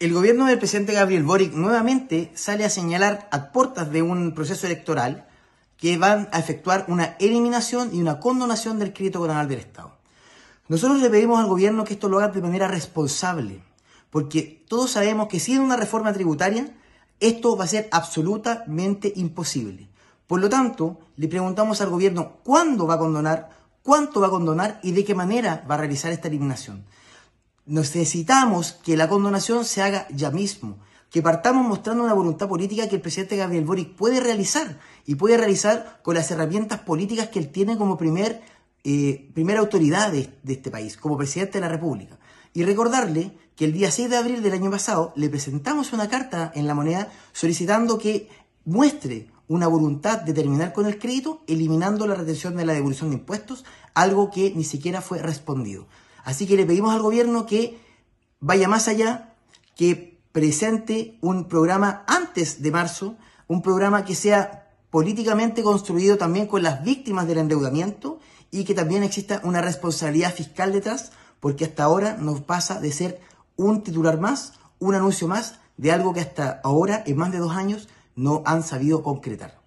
El gobierno del presidente Gabriel Boric nuevamente sale a señalar a puertas de un proceso electoral que van a efectuar una eliminación y una condonación del crédito coronal del Estado. Nosotros le pedimos al gobierno que esto lo haga de manera responsable, porque todos sabemos que sin una reforma tributaria esto va a ser absolutamente imposible. Por lo tanto, le preguntamos al gobierno cuándo va a condonar, cuánto va a condonar y de qué manera va a realizar esta eliminación. Necesitamos que la condonación se haga ya mismo, que partamos mostrando una voluntad política que el presidente Gabriel Boric puede realizar y puede realizar con las herramientas políticas que él tiene como primer, eh, primera autoridad de, de este país, como presidente de la República. Y recordarle que el día 6 de abril del año pasado le presentamos una carta en la moneda solicitando que muestre una voluntad de terminar con el crédito, eliminando la retención de la devolución de impuestos, algo que ni siquiera fue respondido. Así que le pedimos al gobierno que vaya más allá, que presente un programa antes de marzo, un programa que sea políticamente construido también con las víctimas del endeudamiento y que también exista una responsabilidad fiscal detrás, porque hasta ahora nos pasa de ser un titular más, un anuncio más de algo que hasta ahora, en más de dos años, no han sabido concretar.